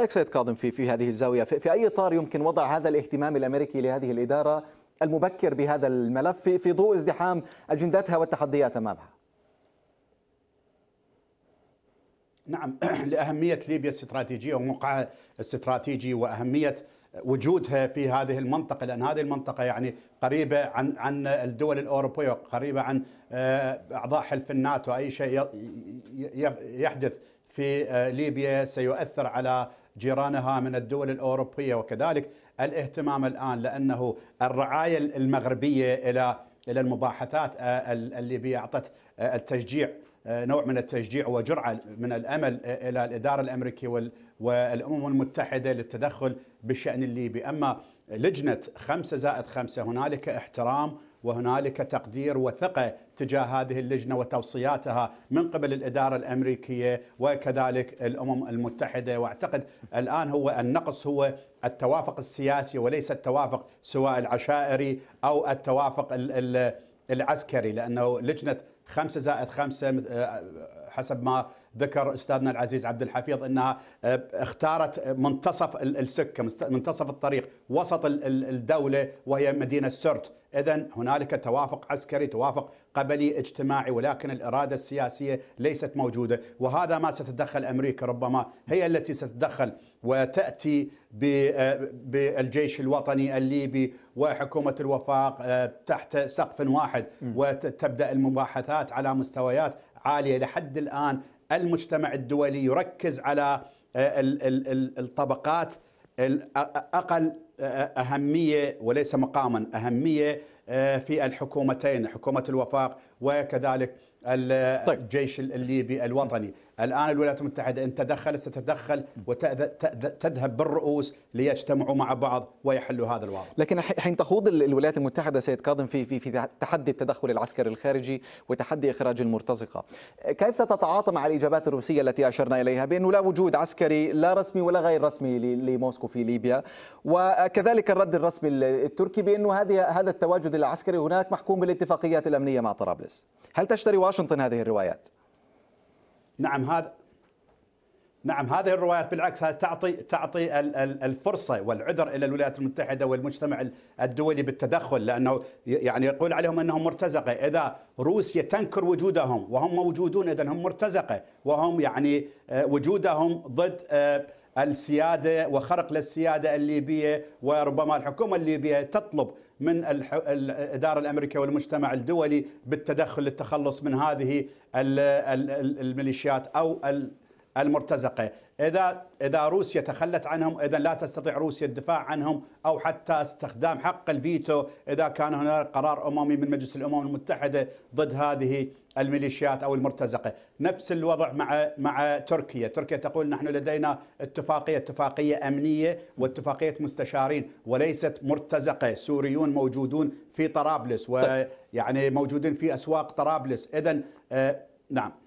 رأيك سيد كاظم في في هذه الزاوية في, في أي إطار يمكن وضع هذا الاهتمام الأمريكي لهذه الإدارة المبكر بهذا الملف في, في ضوء ازدحام أجندتها والتحديات أمامها نعم لأهمية ليبيا الاستراتيجية وموقعها الاستراتيجي وأهمية وجودها في هذه المنطقه لان هذه المنطقه يعني قريبه عن عن الدول الاوروبيه قريبه عن آه، اعضاء حلف الناتو اي شيء يحدث في آه، ليبيا سيؤثر على جيرانها من الدول الأوروبية وكذلك الاهتمام الآن لأنه الرعاية المغربية إلى إلى المباحثات آه، الليبية أعطت آه، التشجيع آه، نوع من التشجيع وجرعة من الأمل إلى الإدارة الأمريكية والأمم المتحدة للتدخل بالشأن الليبي أما لجنة خمسة زائد خمسة هنالك احترام وهنالك تقدير وثقة تجاه هذه اللجنة وتوصياتها من قبل الإدارة الأمريكية وكذلك الأمم المتحدة وأعتقد الآن هو النقص هو التوافق السياسي وليس التوافق سواء العشائري أو التوافق العسكري لأنه لجنة خمسة زائد خمسة آه، حسب ما ذكر استاذنا العزيز عبد الحفيظ انها آه، اختارت منتصف السكه منتصف الطريق وسط الدوله وهي مدينه سرت اذا هنالك توافق عسكري توافق قبلي اجتماعي ولكن الاراده السياسيه ليست موجوده وهذا ما ستتدخل امريكا ربما هي التي ستتدخل وتاتي آه، بالجيش الوطني الليبي وحكومه الوفاق آه، تحت سقف واحد وتبدا المباحثات على مستويات عاليه لحد الان المجتمع الدولي يركز على آه، الطبقات الاقل آه، اهميه وليس مقاما اهميه آه، في الحكومتين حكومة الوفاق وكذلك طيب. الجيش الليبي الوطني الآن الولايات المتحدة إن تدخل ستتدخل وتذهب بالرؤوس ليجتمعوا مع بعض ويحلوا هذا الوضع لكن حين تخوض الولايات المتحدة سيد كاظم في, في, في تحدي التدخل العسكري الخارجي وتحدي إخراج المرتزقة كيف ستتعاطى مع الإجابات الروسية التي أشرنا إليها بأنه لا وجود عسكري لا رسمي ولا غير رسمي لموسكو في ليبيا وكذلك الرد الرسمي التركي بأنه هذه هذا التواجد العسكري هناك محكوم بالاتفاقيات الأمنية مع طرابلس هل تشتري واشنطن هذه الروايات؟ نعم هذا نعم هذه الروايات بالعكس تعطي تعطي الفرصه والعذر الى الولايات المتحده والمجتمع الدولي بالتدخل لانه يعني يقول عليهم انهم مرتزقه، اذا روسيا تنكر وجودهم وهم موجودون اذا هم مرتزقه وهم يعني آه، وجودهم ضد آه، السياده وخرق للسياده الليبيه وربما الحكومه الليبيه تطلب من الاداره الامريكيه والمجتمع الدولي بالتدخل للتخلص من هذه الميليشيات او المرتزقة إذا, إذا روسيا تخلت عنهم إذا لا تستطيع روسيا الدفاع عنهم أو حتى استخدام حق الفيتو إذا كان هناك قرار أممي من مجلس الأمم المتحدة ضد هذه الميليشيات أو المرتزقة نفس الوضع مع, مع تركيا تركيا تقول نحن لدينا اتفاقية اتفاقية أمنية واتفاقية مستشارين وليست مرتزقة سوريون موجودون في طرابلس ويعني طيب. موجودين في أسواق طرابلس إذا آه نعم